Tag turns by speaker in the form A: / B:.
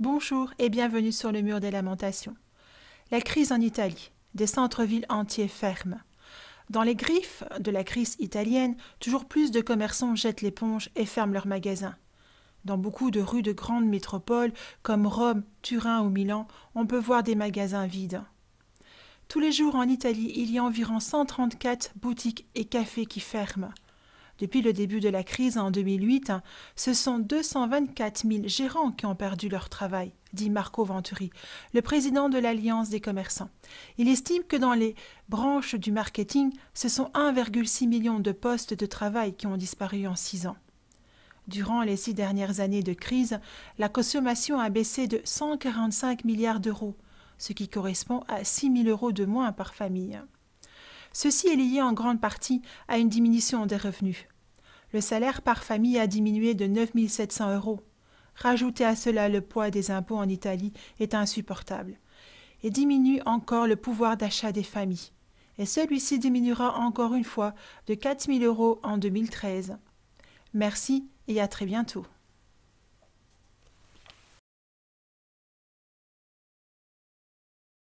A: Bonjour et bienvenue sur le mur des lamentations. La crise en Italie, des centres-villes entiers ferment. Dans les griffes de la crise italienne, toujours plus de commerçants jettent l'éponge et ferment leurs magasins. Dans beaucoup de rues de grandes métropoles comme Rome, Turin ou Milan, on peut voir des magasins vides. Tous les jours en Italie, il y a environ 134 boutiques et cafés qui ferment. Depuis le début de la crise en 2008, ce sont 224 000 gérants qui ont perdu leur travail, dit Marco Venturi, le président de l'Alliance des commerçants. Il estime que dans les branches du marketing, ce sont 1,6 million de postes de travail qui ont disparu en six ans. Durant les six dernières années de crise, la consommation a baissé de 145 milliards d'euros, ce qui correspond à 6 000 euros de moins par famille. Ceci est lié en grande partie à une diminution des revenus. Le salaire par famille a diminué de 9 700 euros. Rajouter à cela le poids des impôts en Italie est insupportable et diminue encore le pouvoir d'achat des familles. Et celui-ci diminuera encore une fois de 4 000 euros en 2013. Merci et à très bientôt.